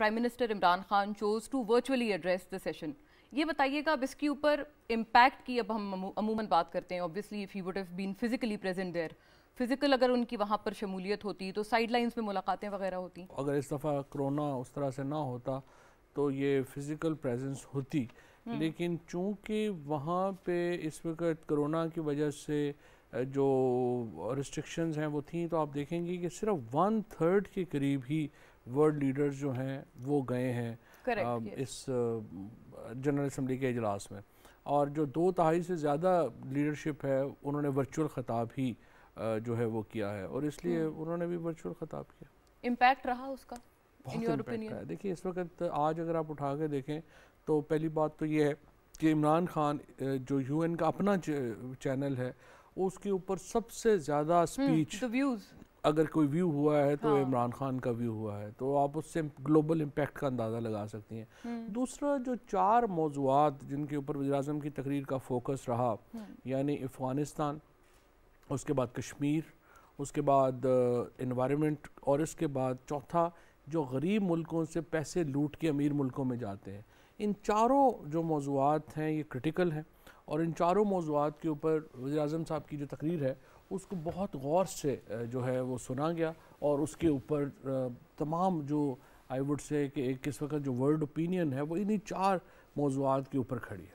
Prime minister Imran Khan chose to virtually address the session ये बताइएगा अब इसके ऊपर इम्पैक्ट की अब हम अमूमन बात करते हैं obviously if he would have been physically present there physical अगर उनकी वहाँ पर शमूलियत होती तो साइड लाइन्स में मुलाकातें वगैरह होती अगर इस दफ़ा कोरोना उस तरह से ना होता तो ये फिज़िकल प्रेजेंस होती हम्म। लेकिन चूंकि वहाँ पे इस वक्त कोरोना की वजह से जो रिस्ट्रिक्शंस हैं वो थी तो आप देखेंगे कि सिर्फ वन थर्ड के करीब ही वर्ल्ड लीडर्स जो हैं वो गए हैं Correct, आ, yes. इस जनरल असम्बली के अजलास में और जो दो तहाई से ज़्यादा लीडरशिप है उन्होंने वर्चुअल ख़ताब ही आ, जो है वो किया है और इसलिए हम्म। उन्होंने भी वर्चुअल ख़ताब किया इम्पैक्ट रहा उसका बहुत देखिए इस वक्त आज अगर आप उठा के देखें तो पहली बात तो ये है कि इमरान खान जो यूएन का अपना चैनल है उसके ऊपर सबसे ज़्यादा स्पीच हम्म, अगर कोई व्यू हुआ है तो हाँ। इमरान खान का व्यू हुआ है तो आप उससे ग्लोबल इम्पैक्ट का अंदाज़ा लगा सकती हैं हम्म। दूसरा जो चार मौजूद जिनके ऊपर वजी अजम की तकरीर का फोकस रहा हम्म। यानी अफ़गानिस्तान उसके बाद कश्मीर उसके बाद इन्वामेंट और इसके बाद चौथा जो गरीब मुल्कों से पैसे लूट के अमीर मुल्कों में जाते हैं इन चारों जो मौजूद हैं ये क्रिटिकल हैं और इन चारों मौजूद के ऊपर वजी अजम साहब की जो तकरीर है उसको बहुत गौर से जो है वो सुना गया और उसके ऊपर तमाम जो आई वुड से कि एक किस वक्त जो वर्ल्ड ओपिनियन है वो इन्हीं चार मौजूद के ऊपर खड़ी है